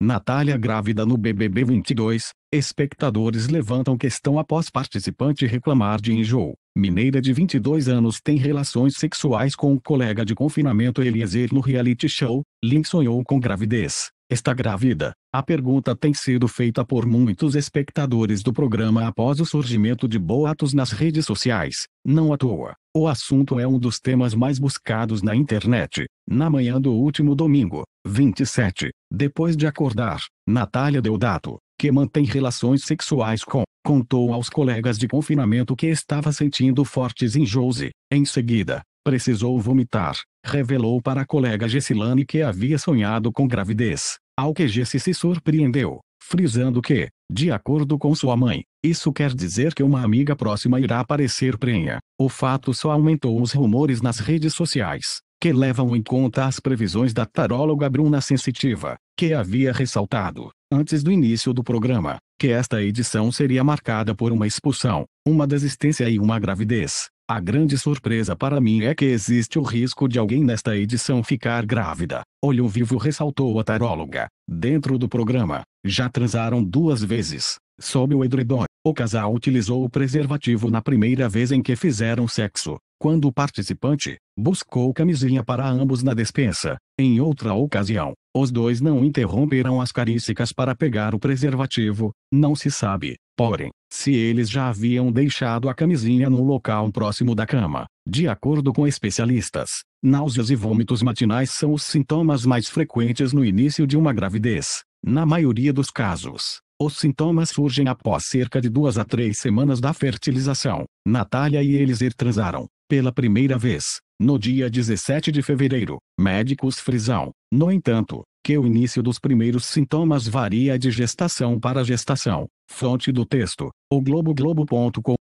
Natália grávida no BBB 22, espectadores levantam questão após participante reclamar de enjoo. Mineira de 22 anos tem relações sexuais com um colega de confinamento Eliezer no reality show, Lin sonhou com gravidez. Está grávida? A pergunta tem sido feita por muitos espectadores do programa após o surgimento de boatos nas redes sociais. Não à toa, o assunto é um dos temas mais buscados na internet. Na manhã do último domingo, 27. Depois de acordar, Natália Deodato, que mantém relações sexuais com, contou aos colegas de confinamento que estava sentindo fortes enjôos e, em seguida, precisou vomitar. Revelou para a colega Gessilane que havia sonhado com gravidez, ao que Gessi se surpreendeu, frisando que, de acordo com sua mãe, isso quer dizer que uma amiga próxima irá aparecer prenha. O fato só aumentou os rumores nas redes sociais, que levam em conta as previsões da taróloga Bruna Sensitiva, que havia ressaltado, antes do início do programa, que esta edição seria marcada por uma expulsão, uma desistência e uma gravidez. A grande surpresa para mim é que existe o risco de alguém nesta edição ficar grávida. Olho vivo ressaltou a taróloga. Dentro do programa, já transaram duas vezes. Sob o edredom, o casal utilizou o preservativo na primeira vez em que fizeram sexo quando o participante buscou camisinha para ambos na despensa. Em outra ocasião, os dois não interromperam as carícias para pegar o preservativo, não se sabe, porém, se eles já haviam deixado a camisinha no local próximo da cama. De acordo com especialistas, náuseas e vômitos matinais são os sintomas mais frequentes no início de uma gravidez. Na maioria dos casos, os sintomas surgem após cerca de duas a três semanas da fertilização. Natália e eles transaram, pela primeira vez, no dia 17 de fevereiro, médicos frisam, no entanto, que o início dos primeiros sintomas varia de gestação para gestação. Fonte do texto: o Globo Globo.com